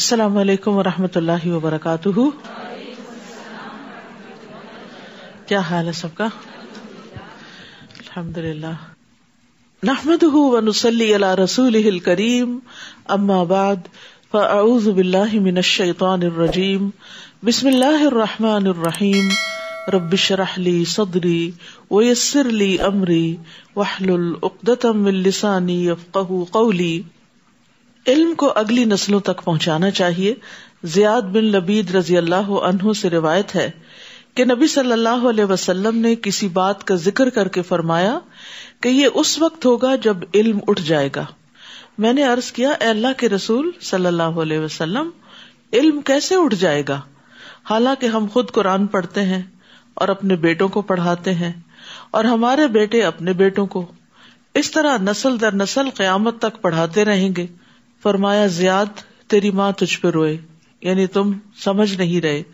अस्सलाम वालेकुम वरहमतुल्लाहि वबरकातुहू क्या हाल है सबका अल्हम्दुलिल्लाह नहमदहू व नुसल्ली अला रसूलिहिल करीम अम्मा बाद फअऊजु बिल्लाहि मिनश शैतानिर रजीम बिस्मिल्लाहिर रहमानिर रहीम रब्बि शरह ली सदरी व यस्सिर ली अमरी वहलुल उक्दतम मिन लिसानी यफकहू कौली इल्म को अगली नस्लों तक पहुँचाना चाहिए जियाद बिन लबीद रजी अल्लाह अनहु से रिवायत है कि नबी सल्लल्लाहु अलैहि वसल्लम ने किसी बात का जिक्र करके फरमाया कि ये उस वक्त होगा जब इल्म उठ जाएगा मैंने अर्ज किया अल्लाह के रसूल सल्लल्लाहु अलैहि वसल्लम इल्म कैसे उठ जाएगा हालांकि हम खुद कुरान पढ़ते हैं और अपने बेटों को पढ़ाते हैं और हमारे बेटे अपने बेटों को इस तरह नस्ल दर नस्ल क्यामत तक पढ़ाते रहेंगे फरमाया जियाद तेरी माँ तुझ पर रोए यानी तुम समझ नहीं रहे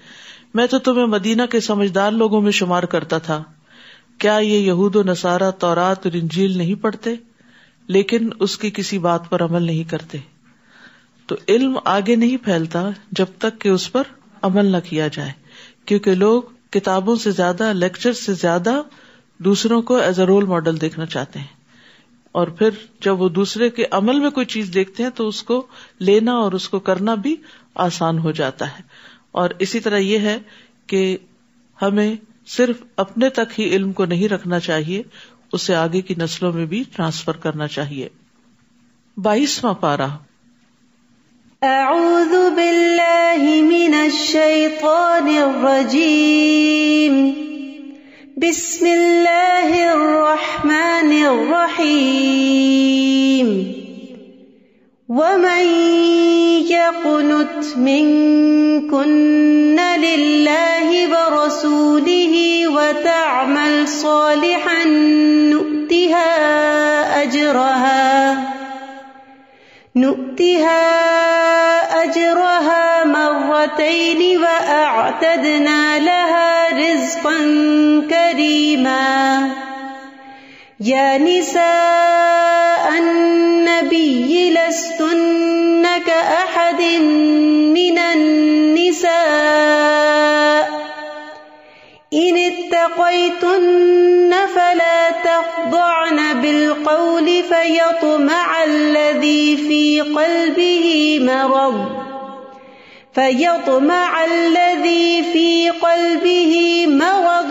मैं तो तुम्हें मदीना के समझदार लोगों में शुमार करता था क्या ये यहूद नसारा तौरात और इंजील नहीं पढ़ते लेकिन उसकी किसी बात पर अमल नहीं करते तो इल्म आगे नहीं फैलता जब तक कि उस पर अमल न किया जाए क्योंकि लोग किताबों से ज्यादा लेक्चर से ज्यादा दूसरों को एज ए रोल मॉडल देखना चाहते हैं और फिर जब वो दूसरे के अमल में कोई चीज देखते हैं तो उसको लेना और उसको करना भी आसान हो जाता है और इसी तरह ये है कि हमें सिर्फ अपने तक ही इल्म को नहीं रखना चाहिए उसे आगे की नस्लों में भी ट्रांसफर करना चाहिए बाईसवा पारा أعوذ بالله من الشيطان الرجيم بسم الله الرحمن الرحيم ومن يقنت منكن لله ورسوله وتعمل صالحا نؤتها أجرها نؤتها أجرها مرتين وأعتدنا لها رزقا كريما يا نساء النبي لستن كأحد من النساء فيطمع الذي في قلبه مرض فيطمع الذي في قلبه مرض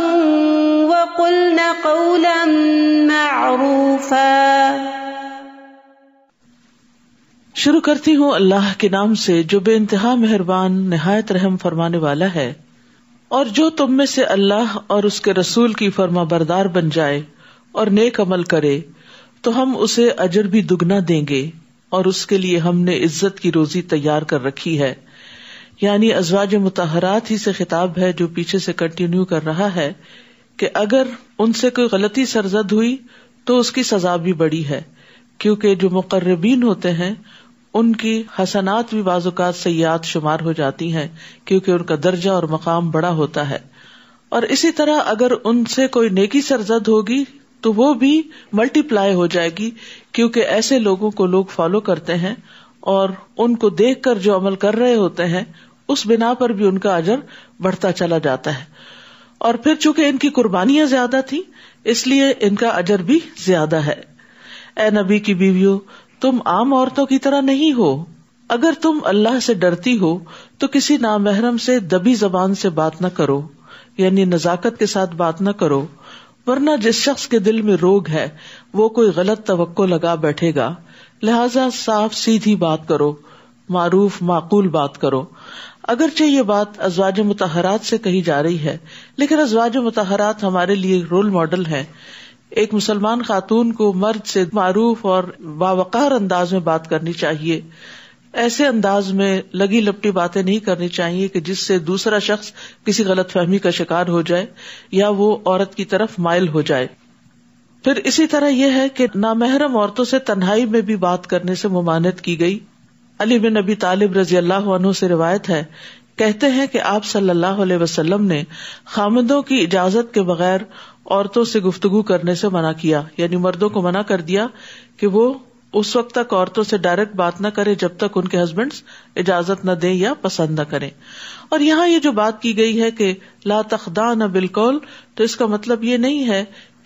وقلن قولا معروفا शुरू करती हूँ अल्लाह के नाम से जो बे इंतहा मेहरबान नहायत रहम फरमाने वाला है और जो तुम में से अल्लाह और उसके रसूल की फर्मा बरदार बन जाए और नेक अमल करे तो हम उसे अजर भी दुगना देंगे और उसके लिए हमने इज्जत की रोजी तैयार कर रखी है यानी अजवाज मुतहरात ही से खिताब है जो पीछे से कंटिन्यू कर रहा है कि अगर उनसे कोई गलती सरजद हुई तो उसकी सजा भी बड़ी है क्योंकि जो मुकर्रबीन होते हैं उनकी हसनात भी बाजुकात सयात शुमार हो जाती हैं क्योंकि उनका दर्जा और मकाम बड़ा होता है और इसी तरह अगर उनसे कोई नेकी सरजद होगी तो वो भी मल्टीप्लाई हो जाएगी क्योंकि ऐसे लोगों को लोग फॉलो करते हैं और उनको देख कर जो अमल कर रहे होते हैं उस बिना पर भी उनका अजर बढ़ता चला जाता है और फिर चूंकि इनकी कुर्बानियां ज्यादा थी इसलिए इनका अजर भी ज्यादा है ए नबी की बीवियों तुम आम औरतों की तरह नहीं हो अगर तुम अल्लाह से डरती हो तो किसी नामहरम से दबी जबान से बात न करो यानी नजाकत के साथ बात न करो वरना जिस शख्स के दिल में रोग है वो कोई गलत तो लगा बैठेगा लिहाजा साफ सीधी बात करो मारूफ माकूल बात करो अगरचे ये बात अजवाज मतहरात से कही जा रही है लेकिन अजवाज मतहरात हमारे लिए रोल मॉडल है एक मुसलमान खातून को मर्द से मारूफ और बावकार अंदाज में बात करनी चाहिए ऐसे अंदाज में लगी लपटी बातें नहीं करनी चाहिए कि जिससे दूसरा शख्स किसी गलत फहमी का शिकार हो जाए या वो औरत की तरफ मायल हो जाए फिर इसी तरह यह है कि नामहरम औरतों से तन्हाई में भी बात करने से मुमानत की गई अली बिन नबी तालिब रजी अल्लाह عنہ से रिवायत है कहते हैं कि आप सल्लल्लाहु अलैहि वसल्लम ने खामिदों की इजाजत के बगैर औरतों से गुफ्तगु करने से मना किया यानी मर्दों को मना कर दिया कि वो उस वक्त तक औरतों से डायरेक्ट बात न करें जब तक उनके हस्बैंड इजाजत न दें या पसंद न करें और यहाँ ये जो बात की गई है कि ला तखदा न बिल्कुल तो इसका मतलब ये नहीं है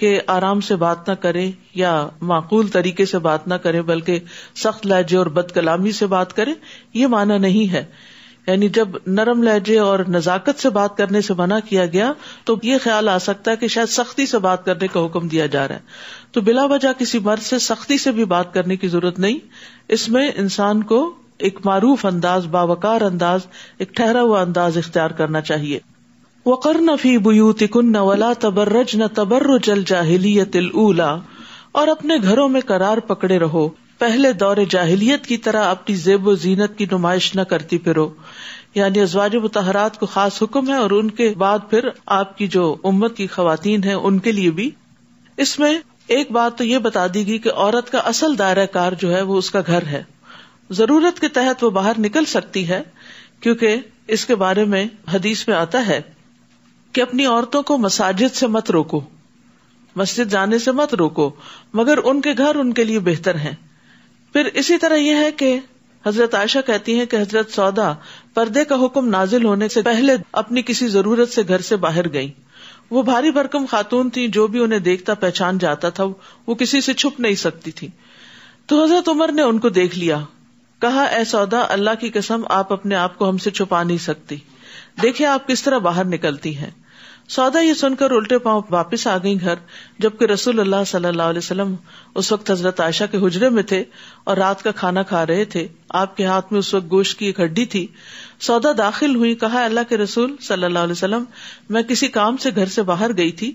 कि आराम से बात न करें या माकूल तरीके से बात न करें बल्कि सख्त लहजे और बदकलामी से बात करें ये माना नहीं है यानी जब नरम लहजे और नजाकत से बात करने से मना किया गया तो ये ख्याल आ सकता है कि शायद सख्ती से बात करने का हुक्म दिया जा रहा है तो बिला वजह किसी मर्द से सख्ती से भी बात करने की जरूरत नहीं इसमें इंसान को एक मारूफ अंदाज बावकार अंदाज एक ठहरा हुआ अंदाज इख्तियार करना चाहिए वकर नफी बुयूति कन वला तबर्रज न तबर्र जल जाहिलियत उला और अपने घरों में करार पकड़े रहो पहले दौरे जाहिलियत की तरह अपनी जेब जीनत की नुमाइश न करती फिरो यानी अजवाज मतहरात को खास हुक्म है और उनके बाद फिर आपकी जो उम्मत की खातन है उनके लिए भी इसमें एक बात तो ये बता दी गई कि औरत का असल दायरा कार जो है वो उसका घर है जरूरत के तहत वो बाहर निकल सकती है क्योंकि इसके बारे में हदीस में आता है कि अपनी औरतों को मसाजिद से मत रोको मस्जिद जाने से मत रोको मगर उनके घर उनके लिए बेहतर है फिर इसी तरह यह है कि हजरत आयशा कहती है कि हजरत सौदा पर्दे का हुक्म नाजिल होने से पहले अपनी किसी जरूरत से घर से बाहर गई वो भारी भरकम खातून थी जो भी उन्हें देखता पहचान जाता था वो किसी से छुप नहीं सकती थी तो हजरत उमर ने उनको देख लिया कहा ए सौदा अल्लाह की कसम आप अपने आप को हमसे छुपा नहीं सकती देखे आप किस तरह बाहर निकलती हैं सौदा ये सुनकर उल्टे पाँव वापस आ गई घर जबकि रसूल अल्लाह सल्लल्लाहु उस वक्त हजरत आयशा के हजरे में थे और रात का खाना खा रहे थे आपके हाथ में उस वक्त गोश्त की एक हड्डी थी सौदा दाखिल हुई कहा अल्लाह के रसूल सल्लल्लाहु मैं किसी काम से घर से बाहर गई थी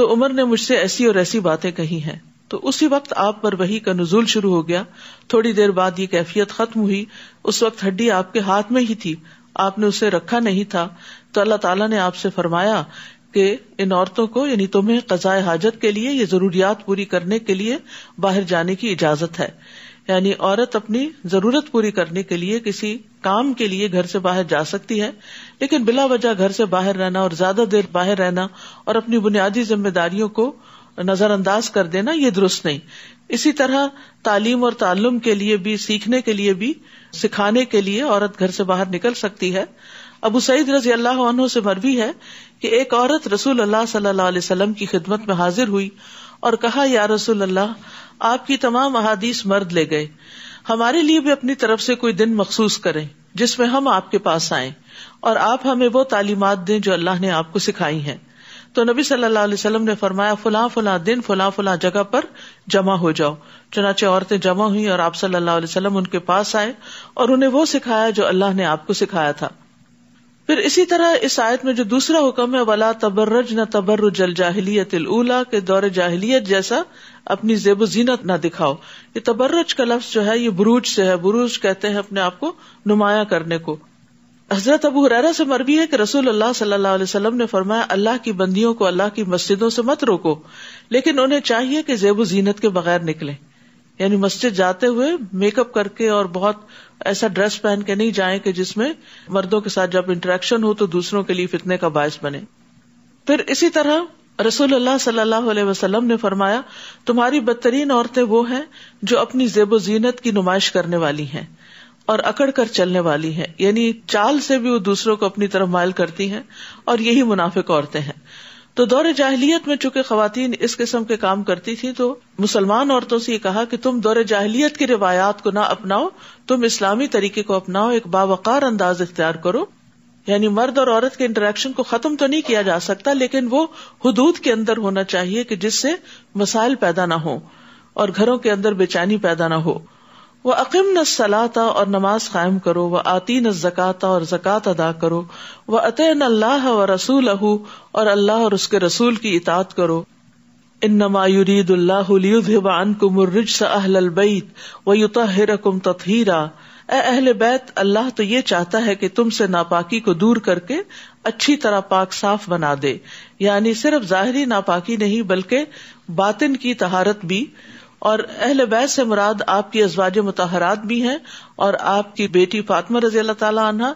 तो उमर ने मुझसे ऐसी और ऐसी बातें कही है तो उसी वक्त आप पर वही का नजूल शुरू हो गया थोड़ी देर बाद ये कैफियत खत्म हुई उस वक्त हड्डी आपके हाथ में ही थी आपने उसे रखा नहीं था तो अल्लाह ताला ने आपसे फरमाया कि इन औरतों को यानी तुम्हें कजाए हाजत के लिए ये जरूरियात पूरी करने के लिए बाहर जाने की इजाजत है यानी औरत अपनी जरूरत पूरी करने के लिए किसी काम के लिए घर से बाहर जा सकती है लेकिन बिला वजह घर से बाहर रहना और ज्यादा देर बाहर रहना और अपनी बुनियादी जिम्मेदारियों को नजरअंदाज कर देना ये दुरुस्त नहीं इसी तरह तालीम और ताल्लुम के लिए भी सीखने के लिए भी सिखाने के लिए औरत घर से बाहर निकल सकती है अबू सईद रजी अल्लाह से मरवी है कि एक औरत रसूल अल्लाह सल्लल्लाहु अलैहि वसल्लम की खिदमत में हाजिर हुई और कहा या रसूल अल्लाह आपकी तमाम अहादीस मर्द ले गए हमारे लिए भी अपनी तरफ से कोई दिन मखसूस करें जिसमें हम आपके पास आए और आप हमें वो तालीमत दें जो अल्लाह ने आपको सिखाई हैं तो नबी सल्लल्लाहु अलैहि वसल्लम ने फरमाया फुला फुला दिन फुला फुला जगह पर जमा हो जाओ चनाचे औरतें जमा हुई और आप सल्लल्लाहु अलैहि वसल्लम उनके पास आए और उन्हें वो सिखाया जो अल्लाह ने आपको सिखाया था फिर इसी तरह इस आयत में जो दूसरा हुक्म है वला तबर्रज न तबर्रुज अल जाहिलियत उला के दौर जाहिलियत जैसा अपनी जेब जीनत न दिखाओ ये तबर्रज का लफ्ज जो है ये बुरूज से है बुरूज कहते हैं अपने आप को नुमाया करने को हजरत अबू हुरैरा से मरबी है कि रसूल अल्लाह सल्लल्लाहु अलैहि वसल्लम ने फरमाया अल्लाह की बंदियों को अल्लाह की मस्जिदों से मत रोको लेकिन उन्हें चाहिए कि जेब जीनत के बगैर निकलें यानी मस्जिद जाते हुए मेकअप करके और बहुत ऐसा ड्रेस पहन के नहीं जाए कि जिसमें मर्दों के साथ जब इंटरेक्शन हो तो दूसरों के लिए फितने का बायस बने फिर इसी तरह रसूलुल्लाह सल्लल्लाहु अलैहि वसल्लम ने फरमाया तुम्हारी बदतरीन औरतें वो हैं जो अपनी जेबो जीनत की नुमाइश करने वाली हैं और अकड़ कर चलने वाली हैं यानी चाल से भी वो दूसरों को अपनी तरफ मायल करती हैं और यही मुनाफिक औरतें हैं तो दौर जाहलीत में चूंकि खातन इस किस्म के काम करती थी तो मुसलमान औरतों से कहा कि तुम दौरे जाहलीत की रिवायात को न अपनाओ तुम इस्लामी तरीके को अपनाओ एक बावकार अंदाज इख्तियार करो यानी मर्द और औरत के इंटरेक्शन को खत्म तो नहीं किया जा सकता लेकिन वो हदूद के अंदर होना चाहिए कि जिससे मसाइल पैदा न हो और घरों के अंदर बेचैनी पैदा न हो वह अकीम न सलाता और नमाज कायम करो वह आती न जक़ाता और जक़ात अदा करो वह अतः न अल्लाह व रसूल और अल्लाह और उसके रसूल की इतात करो इन नमायुरीदुल्लाबईत व युताहिरकुम तथहीरा अहल बैत अल्लाह तो ये चाहता है कि तुमसे नापाकी को दूर करके अच्छी तरह पाक साफ बना दे यानी सिर्फ जाहरी नापाकी नहीं बल्कि बातिन की तहारत भी और अहल बैत से मुराद आपकी अजवाज मतहरात भी है और आपकी बेटी फातमा रजी अल्लाह ताला अन्हा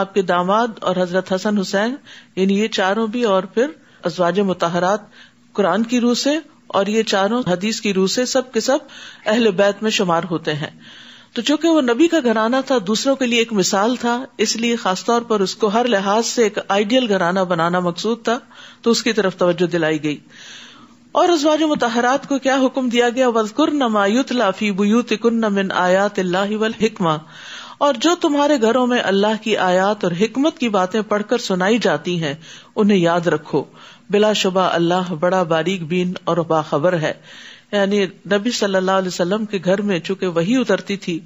आपके दामाद और हजरत हसन हुसैन इन ये चारों भी और फिर अजवाज मतहरात कुरान की रूह से और ये चारों हदीस की रूह से सब के सब अहल बैत में शुमार होते हैं तो चूंकि वो नबी का घराना था दूसरों के लिए एक मिसाल था इसलिए खासतौर पर उसको हर लिहाज से एक आइडियल घराना बनाना मकसूद था तो उसकी तरफ तवज्जो दिलाई गई और उजवाज मतहरात को क्या हुक्म दिया गया वजकुर नमायुतला फी बुयूतिकुन मिन आयात वल हिकमा और जो तुम्हारे घरों में अल्लाह की आयात और हिकमत की बातें पढ़कर सुनाई जाती हैं उन्हें याद रखो बिला शुबा अल्लाह बड़ा बारीक बीन और बाखबर है यानी नबी सल्लाम के घर में चूंकि वही उतरती थी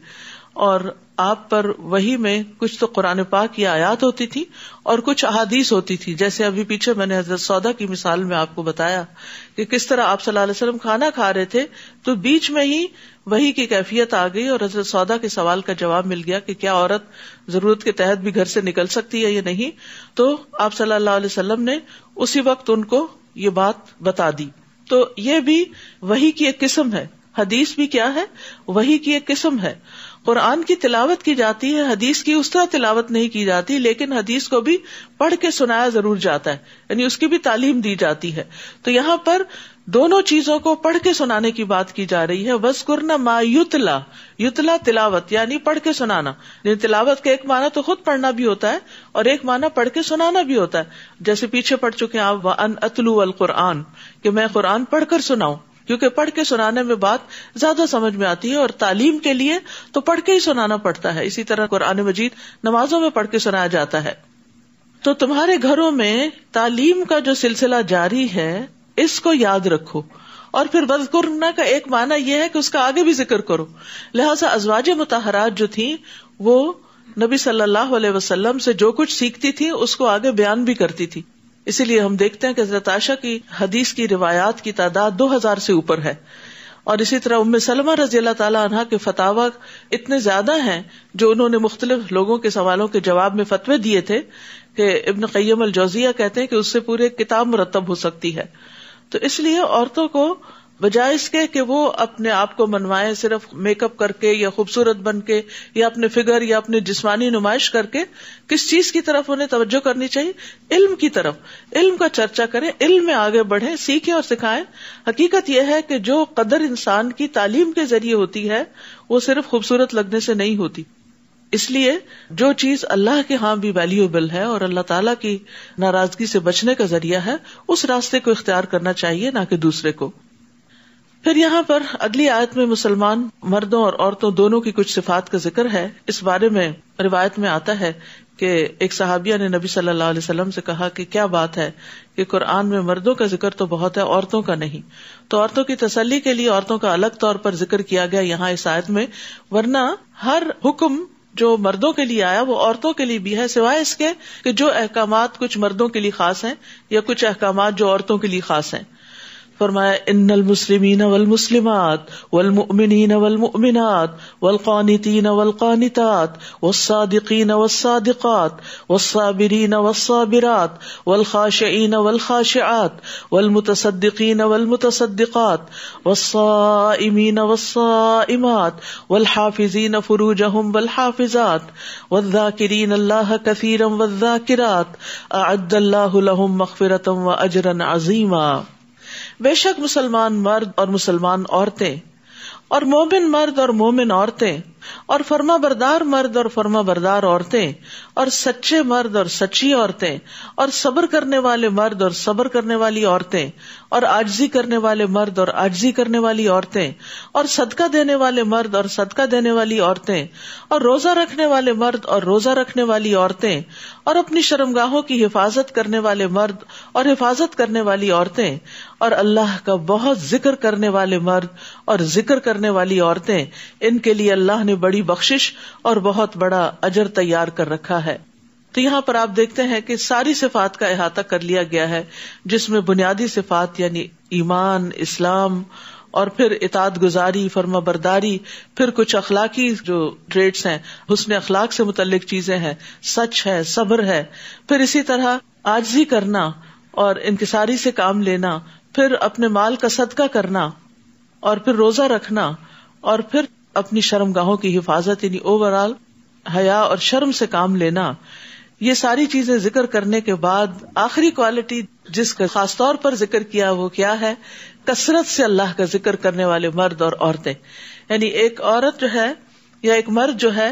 और आप पर वही में कुछ तो कुरान पाक की आयात होती थी और कुछ अहादीस होती थी जैसे अभी पीछे मैंने हजरत सौदा की मिसाल में आपको बताया कि किस तरह आप सल्लल्लाहु अलैहि वसल्लम खाना खा रहे थे तो बीच में ही वही की कैफियत आ गई और हजरत सौदा के सवाल का जवाब मिल गया कि क्या औरत जरूरत के तहत भी घर से निकल सकती है या नहीं तो आप सल्लल्लाहु अलैहि वसल्लम ने उसी वक्त उनको ये बात बता दी तो ये भी वही की एक किस्म है हदीस भी क्या है वही की एक किस्म है कुरान की तिलावत की जाती है हदीस की उस तरह तिलावत नहीं की जाती लेकिन हदीस को भी पढ़ के सुनाया जरूर जाता है यानी उसकी भी तालीम दी जाती है तो यहाँ पर दोनों चीजों को पढ़ के सुनाने की बात की जा रही है वस कुरना मा युतला युतला तिलावत यानी पढ़ के सुनाना तिलावत का एक माना तो खुद पढ़ना भी होता है और एक माना पढ़ के सुनाना भी होता है जैसे पीछे पढ़ चुके हैं आप अन अतलू अल कुरान की मैं कुरान पढ़कर सुनाऊ क्योंकि पढ़ के सुनाने में बात ज्यादा समझ में आती है और तालीम के लिए तो पढ़ के ही सुनाना पड़ता है इसी तरह कुरान मजीद नमाजों में पढ़ के सुनाया जाता है तो तुम्हारे घरों में तालीम का जो सिलसिला जारी है इसको याद रखो और फिर बदकुरना का एक माना यह है कि उसका आगे भी जिक्र करो लिहाजा अजवाज मुताहरात जो थी वो नबी सल्लल्लाहु से जो कुछ सीखती थी उसको आगे बयान भी करती थी इसीलिए हम देखते हैं कि हजरत आशा की हदीस की रिवायात की तादाद दो हजार से ऊपर है और इसी तरह उम्म सलमा रजी अल्लाह तला के फतावा इतने ज्यादा हैं जो उन्होंने मुख्तलिफ लोगों के सवालों के जवाब में फतवे दिए थे कि इबन कय्यम अल जौजिया कहते हैं कि उससे पूरी किताब मुरतब हो सकती है तो इसलिए औरतों को बजाय इसके कि वो अपने आप को मनवाए सिर्फ मेकअप करके या खूबसूरत बन के या अपने फिगर या अपने जिसमानी नुमाइश करके किस चीज की तरफ उन्हें तवज्जो करनी चाहिए इल्म की तरफ इल्म का चर्चा करें इल्म में आगे बढ़े सीखें और सिखाएं हकीकत यह है कि जो कदर इंसान की तालीम के जरिए होती है वो सिर्फ खूबसूरत लगने से नहीं होती इसलिए जो चीज अल्लाह के यहाँ भी वैल्यूएबल है और अल्लाह ताला की नाराजगी से बचने का जरिया है उस रास्ते को इख्तियार करना चाहिए ना कि दूसरे को फिर यहां पर अगली आयत में मुसलमान मर्दों और औरतों दोनों की कुछ सिफात का जिक्र है इस बारे में रिवायत में आता है कि एक सहाबिया ने नबी सल्लल्लाहु अलैहि वसल्लम से कहा कि क्या बात है कि कुरान में मर्दों का जिक्र तो बहुत है औरतों का नहीं तो औरतों की तसल्ली के लिए औरतों का अलग तौर पर जिक्र किया गया यहाँ इस आयत में वरना हर हुक्म जो मर्दों के लिए आया वो औरतों के लिए भी है सिवाय इसके कि जो अहकाम कुछ मर्दों के लिए खास हैं या कुछ अहकाम जो औरतों के लिए खास हैं فرمایا ان المسلمین والمسلمات والمؤمنین والمؤمنات والقانتین والقانتات والصادقین والصادقات والصابرین والصابرات والخاشعین والخاشعات والمتصدقین والمتصدقات والصائمین والصائمات والحافظین فروجهم والحافظات والذاکرین اللہ كثيرا والذاکرات اعد اللہ لهم مغفرة واجرا عظیما बेशक मुसलमान मर्द और मुसलमान औरतें और मोमिन मर्द और मोमिन औरतें और फर्मा बरदार मर्द और फर्मा बरदार औरतें और सच्चे मर्द और सच्ची औरतें और सबर करने वाले मर्द और सबर करने वाली औरतें और आजजी करने वाले मर्द और आजी करने वाली औरतें और सदका देने वाले मर्द और सदका देने वाली औरतें और रोजा रखने वाले मर्द और रोजा रखने वाली औरतें और अपनी शर्मगाहों की हिफाजत करने वाले मर्द और हिफाजत करने वाली औरतें और अल्लाह का बहुत जिक्र करने वाले मर्द और जिक्र करने वाली औरतें इनके लिए अल्लाह ने ने बड़ी बख्शिश और बहुत बड़ा अजर तैयार कर रखा है तो यहाँ पर आप देखते हैं कि सारी सिफात का अहाता कर लिया गया है जिसमे बुनियादी सिफात यानी ईमान इस्लाम और फिर इतात गुजारी फर्मा बरदारी फिर कुछ अखलाकी जो ट्रेड्स हैं हुसन अखलाक से मुतल चीजें हैं सच है सब्र है फिर इसी तरह आजजी करना और इनकसारी से काम लेना फिर अपने माल का सदका करना और फिर रोजा रखना और फिर अपनी शर्मगाहों की हिफाजत यानी ओवरऑल हया और शर्म से काम लेना ये सारी चीजें जिक्र करने के बाद आखिरी क्वालिटी जिसका खासतौर पर जिक्र किया वो क्या है कसरत से अल्लाह का जिक्र करने वाले मर्द और औरतें यानी एक औरत जो है या एक मर्द जो है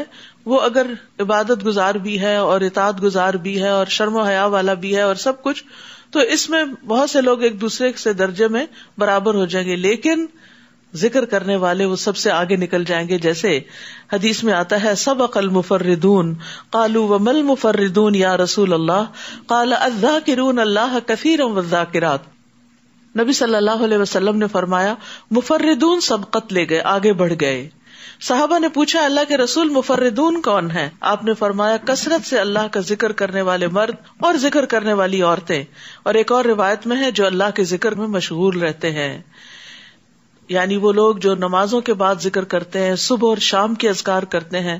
वो अगर इबादत गुजार भी है और इताद गुजार भी है और शर्म हया वाला भी है और सब कुछ तो इसमें बहुत से लोग एक दूसरे से दर्जे में बराबर हो जाएंगे लेकिन जिक्र करने वाले वो सबसे आगे निकल जाएंगे जैसे हदीस में आता है सब अकल मुफर्रिदून कालू वमल मुफर्रिदून या रसूल अल्लाह काला अज्जा किरून अल्लाह कफीर वजाकिरात नबी सल्लल्लाहु अलैहि वसल्लम ने फरमाया मुफर्रिदून कत ले गए आगे बढ़ गए साहबा ने पूछा अल्लाह के रसूल मुफर्रिदून कौन है आपने फरमाया कसरत से अल्लाह का जिक्र करने वाले मर्द और जिक्र करने वाली औरतें और एक और रिवायत में है जो अल्लाह के जिक्र में मशहूर रहते हैं यानी वो लोग जो नमाजों के बाद जिक्र करते हैं सुबह और शाम के अजगार करते हैं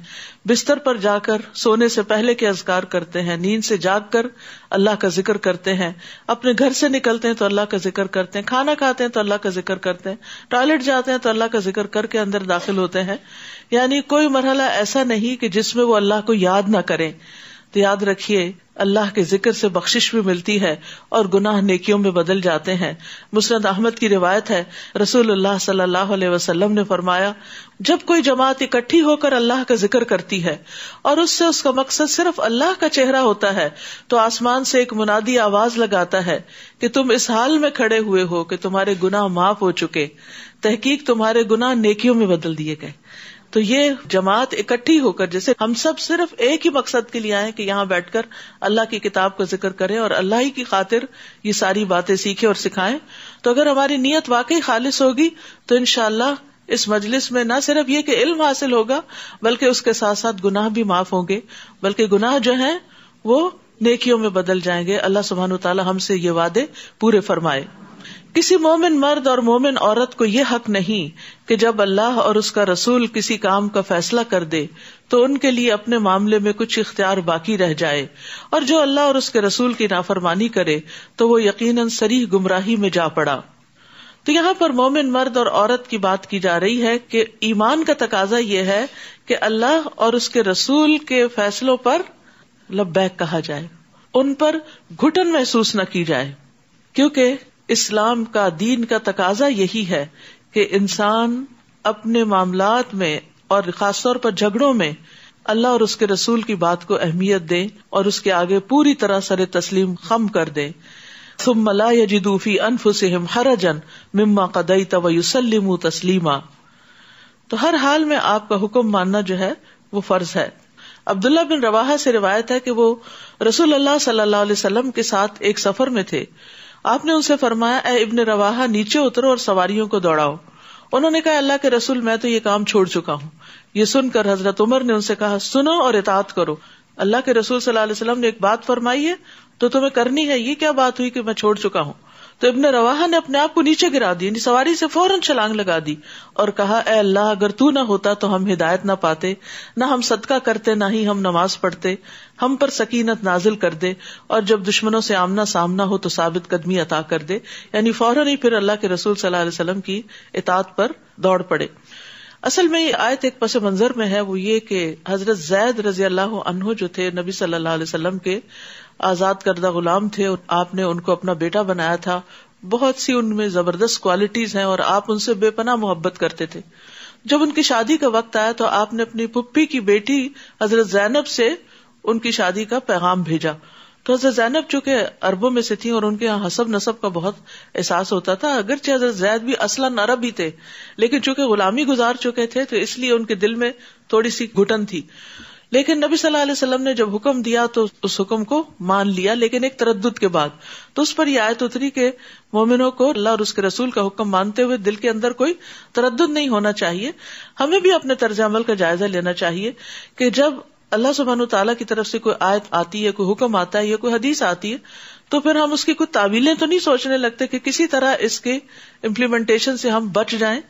बिस्तर पर जाकर सोने से पहले के अजगार करते हैं नींद से जाग कर अल्लाह का जिक्र करते हैं अपने घर से निकलते हैं तो अल्लाह का जिक्र करते हैं खाना खाते हैं तो अल्लाह का जिक्र करते हैं टॉयलेट जाते हैं तो अल्लाह का जिक्र करके अंदर दाखिल होते हैं यानी कोई मरहला ऐसा नहीं कि जिसमें वो अल्लाह को याद ना करें तो याद रखिये अल्लाह के जिक्र से बख्शिश भी मिलती है और गुनाह नेकियों में बदल जाते हैं मुसरद अहमद की रिवायत है रसूलुल्लाह सल्लल्लाहु अलैहि वसल्लम ने फरमाया जब कोई जमात इकट्ठी होकर अल्लाह का जिक्र करती है और उससे उसका मकसद सिर्फ अल्लाह का चेहरा होता है तो आसमान से एक मुनादी आवाज लगाता है कि तुम इस हाल में खड़े हुए हो कि तुम्हारे गुनाह माफ हो चुके तहकीक तुम्हारे गुनाह नेकियों में बदल दिए गए तो ये जमात इकट्ठी होकर जैसे हम सब सिर्फ एक ही मकसद के लिए आए कि यहाँ बैठकर अल्लाह की किताब का जिक्र करें और अल्लाह ही की खातिर ये सारी बातें सीखे और सिखाएं तो अगर हमारी नीयत वाकई खालिश होगी तो इनशाला इस मजलिस में न सिर्फ ये कि इल्म हासिल होगा बल्कि उसके साथ साथ गुनाह भी माफ होंगे बल्कि गुनाह जो है वो नेकियों में बदल जाएंगे अल्लाह सुबहान तला हमसे ये वादे पूरे फरमाए किसी मोमिन मर्द और मोमिन औरत को यह हक नहीं कि जब अल्लाह और उसका रसूल किसी काम का फैसला कर दे तो उनके लिए अपने मामले में कुछ इख्तियार बाकी रह जाए और जो अल्लाह और उसके रसूल की नाफरमानी करे तो वो यकीनन सरीह गुमराही में जा पड़ा तो यहाँ पर मोमिन मर्द और औरत की बात की जा रही है कि ईमान का तकाजा यह है कि अल्लाह और उसके रसूल के फैसलों पर लब्बैक कहा जाए उन पर घुटन महसूस न की जाए क्योंकि इस्लाम का दीन का तकाजा यही है कि इंसान अपने मामला में और खासतौर पर झगड़ों में अल्लाह और उसके रसूल की बात को अहमियत दे और उसके आगे पूरी तरह सर तस्लीम खम कर दे सुमला यजिदूफी अनफुसम हरजन मिम्मा कदई तवयुसलिम तस्लीमा तो हर हाल में आपका हुक्म मानना जो है वो फर्ज है अब्दुल्ला बिन रवाहा से रिवायत है कि वो रसूल अल्लाह सल्लल्लाहु के साथ एक सफर में थे आपने उनसे फरमाया ए इब्न रवाहा नीचे उतरो और सवारियों को दौड़ाओ उन्होंने कहा अल्लाह के रसूल मैं तो ये काम छोड़ चुका हूँ ये सुनकर हजरत उमर ने उनसे कहा सुनो और इतात करो अल्लाह के रसूल सल्लल्लाहु अलैहि वसल्लम ने एक बात फरमाई है तो तुम्हें करनी है ये क्या बात हुई कि मैं छोड़ चुका हूँ तो इबन रवाहा ने अपने आप को नीचे गिरा दी सवारी से फौरन छलांग लगा दी और कहा ए अल्लाह अगर तू ना होता तो हम हिदायत ना पाते ना हम सदका करते ना ही हम नमाज पढ़ते हम पर सकीनत नाजिल कर दे और जब दुश्मनों से आमना सामना हो तो साबित कदमी अता कर दे यानी फौरन ही फिर अल्लाह के रसूल सल्लल्लाहु अलैहि वसल्लम की इतात पर दौड़ पड़े असल में ये आयत एक पस मंजर में है वो ये कि हजरत जैद रजी अल्लाह अनहो जो थे नबी सल्लल्लाहु अलैहि वसल्लम के आजाद करदा गुलाम थे और आपने उनको अपना बेटा बनाया था बहुत सी उनमें जबरदस्त क्वालिटीज हैं और आप उनसे बेपना मोहब्बत करते थे जब उनकी शादी का वक्त आया तो आपने अपनी पुप्पी की बेटी हजरत जैनब से उनकी शादी का पैगाम भेजा तो हजरत जैनब चूंकि अरबों में से थी और उनके यहाँ हसब नसब का बहुत एहसास होता था अगरचे हजरत जैद भी असलन अरब ही थे लेकिन चूंकि गुलामी गुजार चुके थे तो इसलिए उनके दिल में थोड़ी सी घुटन थी लेकिन नबी सल्लल्लाहु अलैहि वसल्लम ने जब हुक्म दिया तो उस हुक्म को मान लिया लेकिन एक तरद के बाद तो उस पर यह आयत उतरी के मोमिनों को अल्लाह और उसके रसूल का हुक्म मानते हुए दिल के अंदर कोई तरद नहीं होना चाहिए हमें भी अपने तर्ज अमल का जायजा लेना चाहिए कि जब अल्लाह सुबहान तला की तरफ से कोई आयत आती है कोई हुक्म आता है या कोई हदीस आती है तो फिर हम उसकी कुछ ताबीलें तो नहीं सोचने लगते कि किसी तरह इसके इम्प्लीमेंटेशन से हम बच जाएं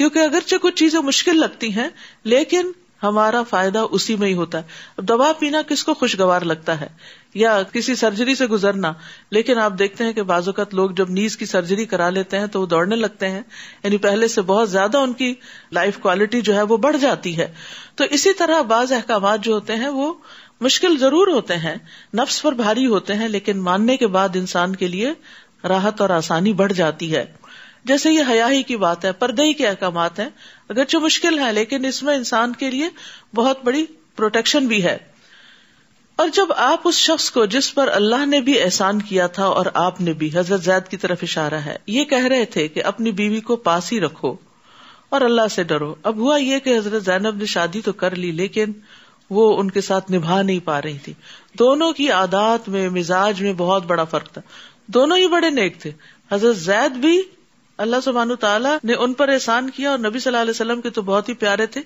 क्योंकि अगरचे कुछ चीजें मुश्किल लगती हैं लेकिन हमारा फायदा उसी में ही होता है अब दवा पीना किसको खुशगवार लगता है या किसी सर्जरी से गुजरना लेकिन आप देखते हैं कि बाजूकत लोग जब नीज की सर्जरी करा लेते हैं तो वो दौड़ने लगते हैं यानी पहले से बहुत ज्यादा उनकी लाइफ क्वालिटी जो है वो बढ़ जाती है तो इसी तरह बाज अहकाम जो होते हैं वो मुश्किल जरूर होते हैं नफ्स पर भारी होते हैं लेकिन मानने के बाद इंसान के लिए राहत और आसानी बढ़ जाती है जैसे ये हया ही की बात है परदे ही के अहकाम हैं अगरचे मुश्किल है लेकिन इसमें इंसान के लिए बहुत बड़ी प्रोटेक्शन भी है और जब आप उस शख्स को जिस पर अल्लाह ने भी एहसान किया था और आपने भी हजरत जैद की तरफ इशारा है ये कह रहे थे कि अपनी बीवी को पास ही रखो और अल्लाह से डरो अब हुआ ये कि हजरत जैनब ने शादी तो कर ली लेकिन वो उनके साथ निभा नहीं पा रही थी दोनों की आदात में मिजाज में बहुत बड़ा फर्क था दोनों ही बड़े नेक थे हजरत जैद भी अल्लाह सुबहान तला ने उन पर एहसान किया और नबी सल्लल्लाहु अलैहि के तो बहुत ही प्यारे थे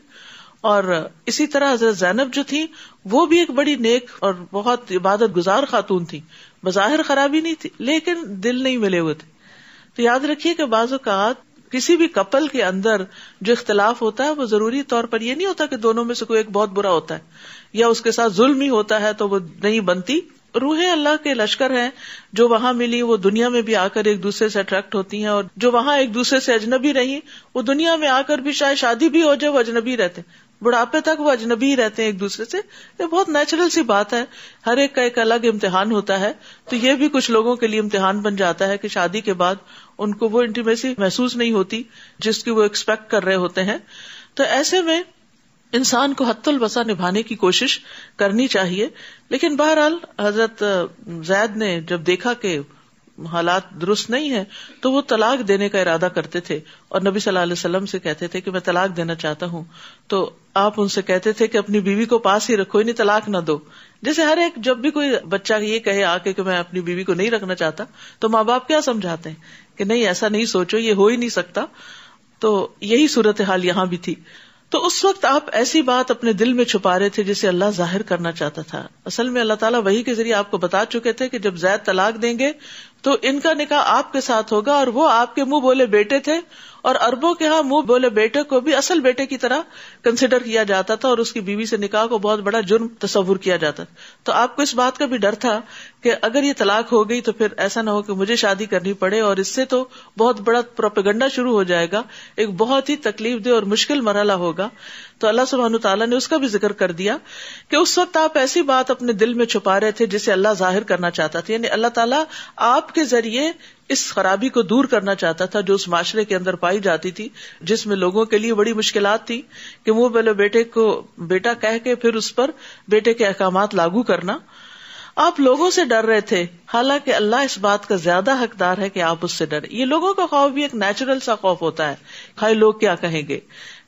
और इसी तरह हजरत जैनब जो थी वो भी एक बड़ी नेक और बहुत इबादत गुजार खातून थी बज़ाहिर खराबी नहीं थी लेकिन दिल नहीं मिले हुए थे तो याद रखिये कि बाज़ात किसी भी कपल के अंदर जो इख्तलाफ होता है वो जरूरी तौर पर ये नहीं होता कि दोनों में से कोई एक बहुत बुरा होता है या उसके साथ जुल्म ही होता है तो वो नहीं बनती रूहें अल्लाह के लश्कर हैं जो वहां मिली वो दुनिया में भी आकर एक दूसरे से अट्रैक्ट होती हैं और जो वहां एक दूसरे से अजनबी रही वो दुनिया में आकर भी शायद शादी भी हो जाए वो अजनबी रहते बुढ़ापे तक वो अजनबी ही रहते हैं एक दूसरे से ये बहुत नेचुरल सी बात है हर एक का एक अलग इम्तिहान होता है तो ये भी कुछ लोगों के लिए इम्तिहान बन जाता है कि शादी के बाद उनको वो इंटीमेसी महसूस नहीं होती जिसकी वो एक्सपेक्ट कर रहे होते हैं तो ऐसे में इंसान को हत्तुल बसा निभाने की कोशिश करनी चाहिए लेकिन बहरहाल हजरत जैद ने जब देखा कि हालात दुरुस्त नहीं है तो वो तलाक देने का इरादा करते थे और नबी सल्लल्लाहु अलैहि वसल्लम से कहते थे कि मैं तलाक देना चाहता हूँ तो आप उनसे कहते थे कि अपनी बीवी को पास ही रखो इन्हें तलाक न दो जैसे हर एक जब भी कोई बच्चा ये कहे आके कि मैं अपनी बीवी को नहीं रखना चाहता तो माँ बाप क्या समझाते हैं कि नहीं ऐसा नहीं सोचो ये हो ही नहीं सकता तो यही सूरत हाल यहाँ भी थी तो उस वक्त आप ऐसी बात अपने दिल में छुपा रहे थे जिसे अल्लाह जाहिर करना चाहता था असल में अल्लाह ताला वही के जरिए आपको बता चुके थे कि जब जैद तलाक देंगे तो इनका निकाह आपके साथ होगा और वो आपके मुंह बोले बेटे थे और अरबों के यहाँ मुंह बोले बेटे को भी असल बेटे की तरह कंसिडर किया जाता था और उसकी बीवी से निकाह को बहुत बड़ा जुर्म तस्वुर किया जाता था तो आपको इस बात का भी डर था कि अगर ये तलाक हो गई तो फिर ऐसा ना हो कि मुझे शादी करनी पड़े और इससे तो बहुत बड़ा प्रोपेगंडा शुरू हो जाएगा एक बहुत ही तकलीफ दे और मुश्किल मरहला होगा तो अल्लाह सुबहान तला ने उसका भी जिक्र कर दिया कि उस वक्त आप ऐसी बात अपने दिल में छुपा रहे थे जिसे अल्लाह जाहिर करना चाहता था यानी अल्लाह तला आपके जरिए इस खराबी को दूर करना चाहता था जो उस माशरे के अंदर पाई जाती थी जिसमें लोगों के लिए बड़ी मुश्किल थी कि मुंह पहले बेटे को बेटा कह के फिर उस पर बेटे के अहकाम लागू करना आप लोगों से डर रहे थे हालांकि अल्लाह इस बात का ज्यादा हकदार है कि आप उससे डर ये लोगों का खौफ भी एक नेचुरल सा खौफ होता है खाई लोग क्या कहेंगे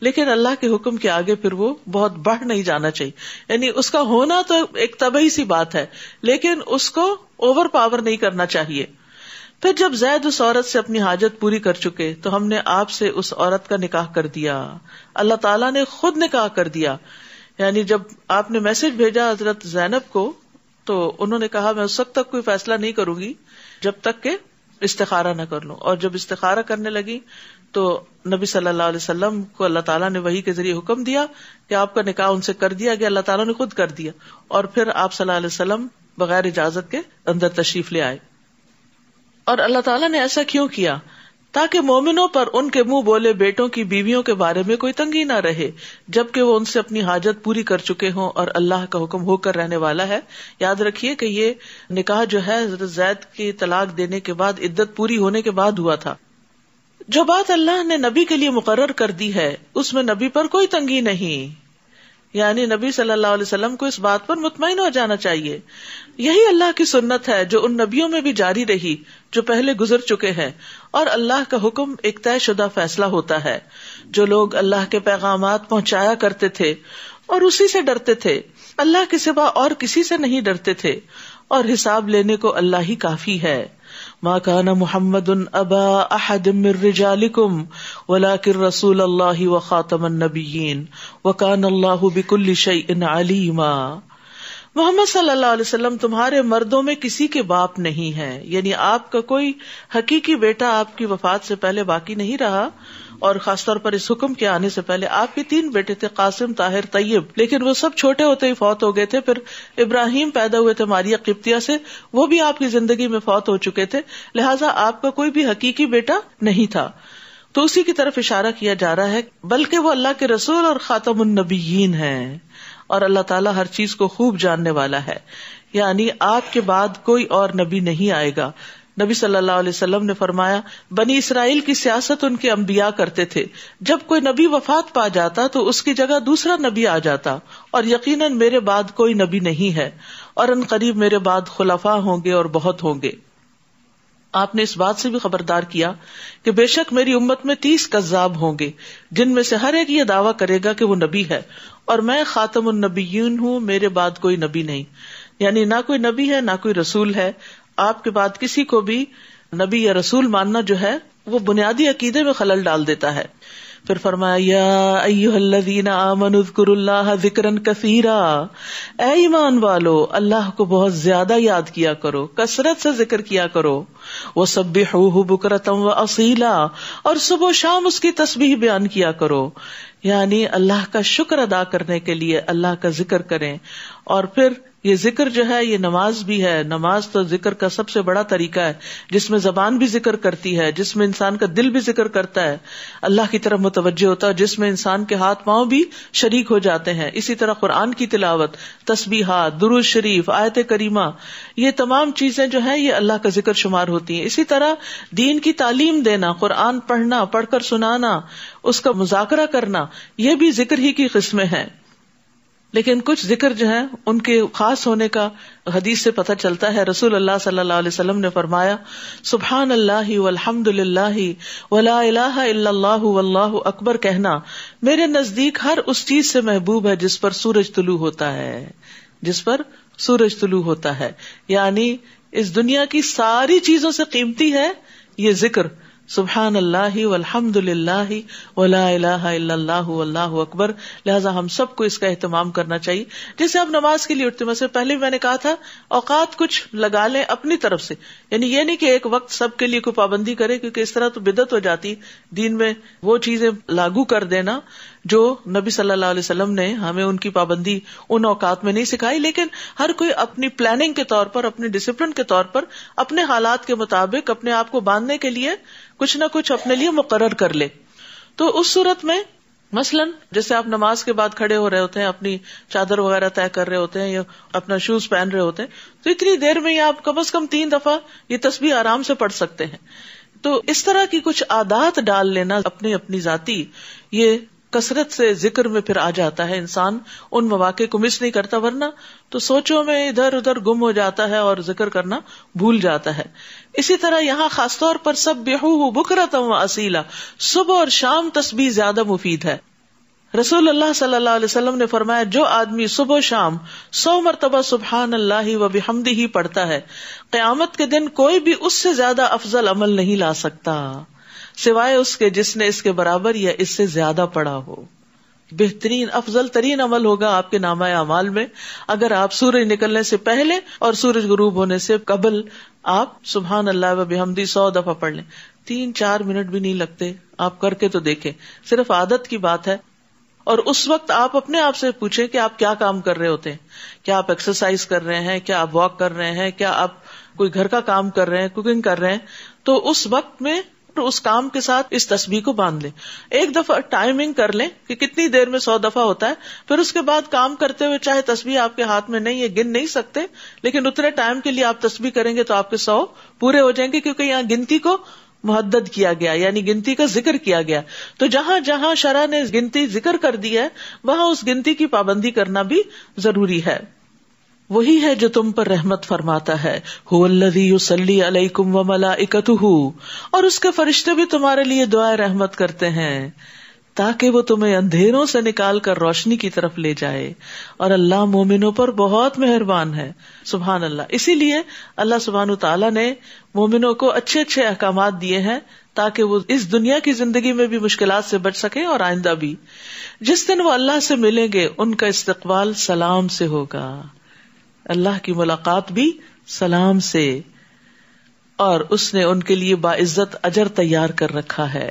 लेकिन अल्लाह के हुक्म के आगे फिर वो बहुत बढ़ नहीं जाना चाहिए यानी उसका होना तो एक तबही सी बात है लेकिन उसको ओवर पावर नहीं करना चाहिए फिर जब जैद उस औरत से अपनी हाजत पूरी कर चुके तो हमने आपसे उस औरत का निकाह कर दिया अल्लाह ताला ने खुद निकाह कर दिया यानी जब आपने मैसेज भेजा हजरत जैनब को तो उन्होंने कहा मैं उस वक्त तक कोई फैसला नहीं करूंगी जब तक के इस्तारा न कर लूं और जब इस्तारा करने लगी तो नबी सल्लल्लाहु अलैहि वसल्लम को अल्लाह ताला ने वही के जरिए हुक्म दिया कि आपका निकाह उनसे कर दिया गया अल्लाह ताला ने खुद कर दिया और फिर आप सल्लल्लाहु अलैहि वसल्लम बगैर इजाजत के अंदर तशरीफ ले आए और अल्लाह ताला ने ऐसा क्यों किया ताकि मोमिनों पर उनके मुंह बोले बेटों की बीवियों के बारे में कोई तंगी ना रहे जबकि वो उनसे अपनी हाजत पूरी कर चुके हों और अल्लाह का हुक्म होकर रहने वाला है याद रखिए कि ये निकाह जो है जैद की तलाक देने के बाद इद्दत पूरी होने के बाद हुआ था जो बात अल्लाह ने नबी के लिए मुकर्र कर दी है उसमें नबी पर कोई तंगी नहीं यानी नबी सल्लल्लाहु अलैहि वसल्लम को इस बात पर मुतमिन हो जाना चाहिए यही अल्लाह की सुन्नत है जो उन नबियों में भी जारी रही जो पहले गुजर चुके हैं और अल्लाह का हुक्म एक तय तयशुदा फैसला होता है जो लोग अल्लाह के पैगाम पहुँचाया करते थे और उसी से डरते थे अल्लाह के सिवा और किसी से नहीं डरते थे और हिसाब लेने को अल्लाह ही काफी है माँ काना मोहम्मद अबा अहदमिरजालिकुम वलाकिर रसूल अल्लाह व खातमन नबीन वकान अल्लाह बिकुल्ल शई अलीमा मोहम्मद सल्लल्लाहु अलैहि वसल्लम तुम्हारे मर्दों में किसी के बाप नहीं है यानी आपका कोई हकीकी बेटा आपकी वफात से पहले बाकी नहीं रहा और खासतौर पर इस हुक्म के आने से पहले आपके तीन बेटे थे कासिम ताहिर तैयब लेकिन वो सब छोटे होते ही फौत हो गए थे फिर इब्राहिम पैदा हुए थे मारिया किप्तिया से वो भी आपकी जिंदगी में फौत हो चुके थे लिहाजा आपका कोई भी हकीकी बेटा नहीं था तो उसी की तरफ इशारा किया जा रहा है बल्कि वो अल्लाह के रसूल और खातमुन है और अल्लाह ताला हर चीज को खूब जानने वाला है यानी आपके बाद कोई और नबी नहीं आएगा नबी सल्लल्लाहु अलैहि वसल्लम ने फरमाया बनी इसराइल की सियासत उनके अम्बिया करते थे जब कोई नबी वफात पा जाता तो उसकी जगह दूसरा नबी आ जाता और यकीन मेरे बाद कोई नबी नहीं है और अन करीब मेरे बाद खुलाफा होंगे और बहुत होंगे आपने इस बात से भी खबरदार किया कि बेशक मेरी उम्मत में तीस कज्जाब होंगे जिनमें से हर एक ये दावा करेगा कि वो नबी है और मैं खातम नबीन हूँ मेरे बाद कोई नबी नहीं यानी ना कोई नबी है ना कोई रसूल है आपके बाद किसी को भी नबी या रसूल मानना जो है वो बुनियादी अकीदे में खलल डाल देता है फिर फरमाया जिक्रन कसीरा ए ईमान वालो अल्लाह को बहुत ज्यादा याद किया करो कसरत से जिक्र किया करो वो सब बेहू बुकरतम व असीला और सुबह शाम उसकी तस्बीह बयान किया करो यानी अल्लाह का शुक्र अदा करने के लिए अल्लाह का जिक्र करें और फिर ये जिक्र जो है ये नमाज भी है नमाज तो जिक्र का सबसे बड़ा तरीका है जिसमें जबान भी जिक्र करती है जिसमें इंसान का दिल भी जिक्र करता है अल्लाह की तरफ मुतवजह होता है जिसमें इंसान के हाथ पांव भी शरीक हो जाते हैं इसी तरह कुरान की तिलावत तस्बीहा दुरुज शरीफ आयत करीमा ये तमाम चीजें जो है ये अल्लाह का जिक्र शुमार होती है इसी तरह दीन की तालीम देना कुरान पढ़ना पढ़कर सुनाना उसका मुजाकरा करना यह भी जिक्र ही की किस्में हैं लेकिन कुछ जिक्र जो है उनके खास होने का हदीस से पता चलता है रसूल अल्लाह सल्लल्लाहु अलैहि वसल्लम ने फरमाया सुबहान अल्लाह वल्हम्दुलिल्लाह वला इलाहा इल्लल्लाहु वल्लाहु अकबर कहना मेरे नजदीक हर उस चीज से महबूब है जिस पर सूरज तुलू होता है जिस पर सूरज तुलू होता है यानी इस दुनिया की सारी चीजों से कीमती है ये जिक्र सुबहान अल्लाह वल्हम्दुलिल्लाह वला इलाहा इल्लल्लाह वल्लाहु अकबर लिहाजा हम सबको इसका अहतमाम करना चाहिए जैसे आप नमाज के लिए उठते मैं से पहले मैंने कहा था औकात कुछ लगा लें अपनी तरफ से यानी ये नहीं कि एक वक्त सबके लिए कोई पाबंदी करे क्योंकि इस तरह तो बिदत हो जाती दीन में वो चीजें लागू कर देना जो नबी सल्लल्लाहु अलैहि वसल्लम ने हमें उनकी पाबंदी उन औकात में नहीं सिखाई लेकिन हर कोई अपनी प्लानिंग के तौर पर अपने डिसिप्लिन के तौर पर अपने हालात के मुताबिक अपने आप को बांधने के लिए कुछ न कुछ अपने लिए मुकर कर ले तो उस सूरत में मसलन जैसे आप नमाज के बाद खड़े हो रहे होते हैं अपनी चादर वगैरह तय कर रहे होते हैं या अपना शूज पहन रहे होते हैं तो इतनी देर में ही आप कम अज कम तीन दफा ये तस्वीर आराम से पढ़ सकते हैं तो इस तरह की कुछ आदात डाल लेना अपनी अपनी जाति ये कसरत से जिक्र में फिर आ जाता है इंसान उन मौाक़े को मिस नहीं करता वरना तो सोचो में इधर उधर गुम हो जाता है और जिक्र करना भूल जाता है इसी तरह यहाँ खासतौर पर सब बेहू बुकरत असीला सुबह और शाम तस्बी ज्यादा मुफीद है रसूल अल्लाह सल्लाम ने फरमाया जो आदमी सुबह शाम सौ मरतबा सुबहान अल्लाह व बिहमदी ही पढ़ता है क्यामत के दिन कोई भी उससे ज्यादा अफजल अमल नहीं ला सकता सिवाय उसके जिसने इसके बराबर या इससे ज्यादा पढ़ा हो बेहतरीन अफजल तरीन अमल होगा आपके नामा अमाल में अगर आप सूर्य निकलने से पहले और सूरज गरूब होने से कबल आप सुबह अल्लाह वबहमदी सौ दफा पढ़ लें तीन चार मिनट भी नहीं लगते आप करके तो देखे सिर्फ आदत की बात है और उस वक्त आप अपने आप से पूछे कि आप क्या काम कर रहे होते हैं क्या आप एक्सरसाइज कर रहे हैं क्या आप वॉक कर रहे हैं क्या आप कोई घर का काम कर रहे हैं कुकिंग कर रहे हैं तो उस वक्त में तो उस काम के साथ इस तस्वीर को बांध लें एक दफा टाइमिंग कर लें कि कितनी देर में सौ दफा होता है फिर उसके बाद काम करते हुए चाहे तस्वीर आपके हाथ में नहीं है गिन नहीं सकते लेकिन उतने टाइम के लिए आप तस्वीर करेंगे तो आपके सौ पूरे हो जाएंगे क्योंकि यहाँ गिनती को मुहदद किया गया यानी गिनती का जिक्र किया गया तो जहां जहां शरा ने गिनती जिक्र कर दी है वहां उस गिनती की पाबंदी करना भी जरूरी है वही है जो तुम पर रहमत फरमाता है हुल्लदी अलैकुम व मलाइकतुहु और उसके फरिश्ते भी तुम्हारे लिए दुआ रहमत करते हैं ताकि वो तुम्हें अंधेरों से निकाल कर रोशनी की तरफ ले जाए और अल्लाह मोमिनों पर बहुत मेहरबान है सुबहान अल्लाह इसीलिए अल्लाह सुबहान तला ने मोमिनों को अच्छे अच्छे अहकाम दिए हैं ताकि वो इस दुनिया की जिंदगी में भी मुश्किल से बच सके और आइंदा भी जिस दिन वो अल्लाह से मिलेंगे उनका इस्तकबाल सलाम से होगा अल्लाह की मुलाकात भी सलाम से और उसने उनके लिए बाइज्जत अजर तैयार कर रखा है